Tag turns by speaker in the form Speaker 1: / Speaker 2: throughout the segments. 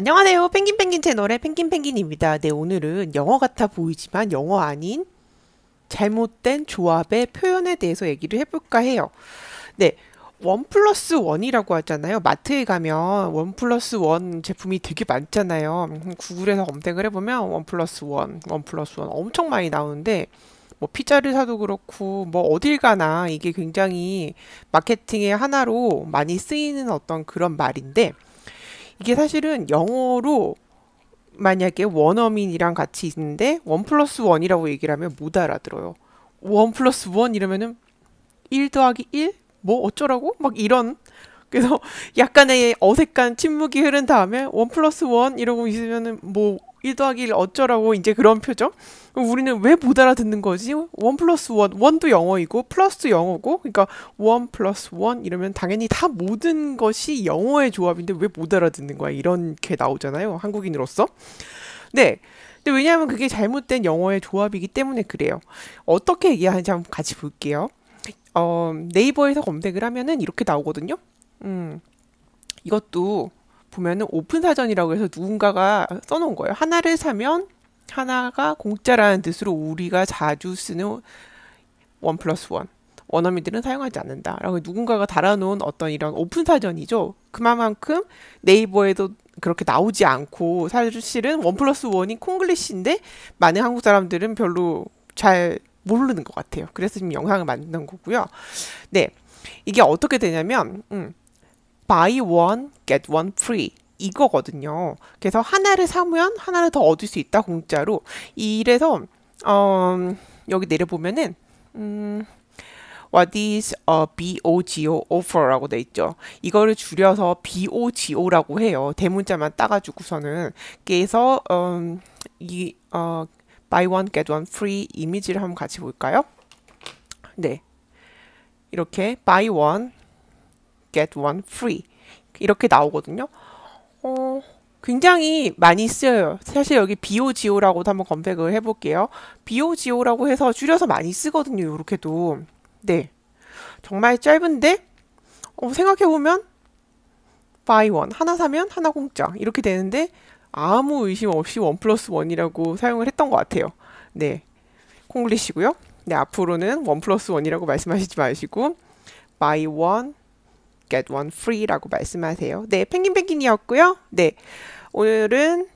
Speaker 1: 안녕하세요. 펭귄펭귄 채널의 펭귄펭귄입니다. 네, 오늘은 영어 같아 보이지만 영어 아닌 잘못된 조합의 표현에 대해서 얘기를 해볼까 해요. 네, 원 플러스 원이라고 하잖아요. 마트에 가면 원 플러스 원 제품이 되게 많잖아요. 음, 구글에서 검색을 해보면 원 플러스 원, 원 플러스 원 엄청 많이 나오는데 뭐 피자를 사도 그렇고 뭐 어딜 가나 이게 굉장히 마케팅의 하나로 많이 쓰이는 어떤 그런 말인데 이게 사실은 영어로 만약에 원어민이랑 같이 있는데 원 플러스 원이라고 얘기를 하면 못 알아들어요. 원 플러스 원 이러면은 1 더하기 1? 뭐 어쩌라고? 막 이런 그래서 약간의 어색한 침묵이 흐른 다음에 원 플러스 원 이러고 있으면은 뭐1 더하기 1 어쩌라고 이제 그런 표정? 우리는 왜 못 알아듣는 거지? 1 플러스 1, 1도 영어이고 플러스도 영어고 그러니까 1 플러스 1 이러면 당연히 다 모든 것이 영어의 조합인데 왜 못 알아듣는 거야? 이런 게 나오잖아요. 한국인으로서. 네. 근데 왜냐하면 그게 잘못된 영어의 조합이기 때문에 그래요. 어떻게 얘기하는지 한번 같이 볼게요. 어, 네이버에서 검색을 하면은 이렇게 나오거든요. 음. 이것도 보면은 오픈 사전이라고 해서 누군가가 써놓은 거예요. 하나를 사면 하나가 공짜라는 뜻으로 우리가 자주 쓰는 원 플러스 원 원어민들은 사용하지 않는다라고 누군가가 달아놓은 어떤 이런 오픈 사전이죠. 그만큼 네이버에도 그렇게 나오지 않고 사실은 원 플러스 원이 콩글리시인데 많은 한국 사람들은 별로 잘 모르는 것 같아요. 그래서 지금 영상을 만든 거고요. 네, 이게 어떻게 되냐면 음, buy one, get one free. 이거거든요. 그래서 하나를 사면 하나를 더 얻을 수 있다, 공짜로. 이래서, 어, 음, 여기 내려보면은, 음, What is a BOGO offer라고 돼 있죠. 이거를 줄여서 BOGO라고 해요. 대문자만 따가지고서는 그래서 음, 이 어, buy one get one free 이미지를 한번 같이 볼까요? 네, 이렇게 buy one get one free 이렇게 나오거든요. 어, 굉장히 많이 쓰여요. 사실 여기 BOGO라고도 한번 검색을 해볼게요. BOGO라고 해서 줄여서 많이 쓰거든요. 이렇게도 네 정말 짧은데 어, 생각해보면 buy one 하나 사면 하나 공짜 이렇게 되는데 아무 의심 없이 원 플러스 원이라고 사용을 했던 것 같아요. 네 콩글리시고요. 네 앞으로는 원 플러스 원이라고 말씀하시지 마시고 buy one get one free라고 말씀하세요. 네, 펭귄펭귄이었고요. 네, 오늘은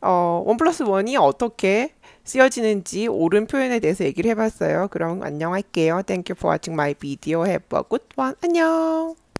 Speaker 1: 어, 원 플러스 원이 어떻게 쓰여지는지 옳은 표현에 대해서 얘기를 해봤어요. 그럼 안녕할게요. Thank you for watching my video. Have a good one. 안녕!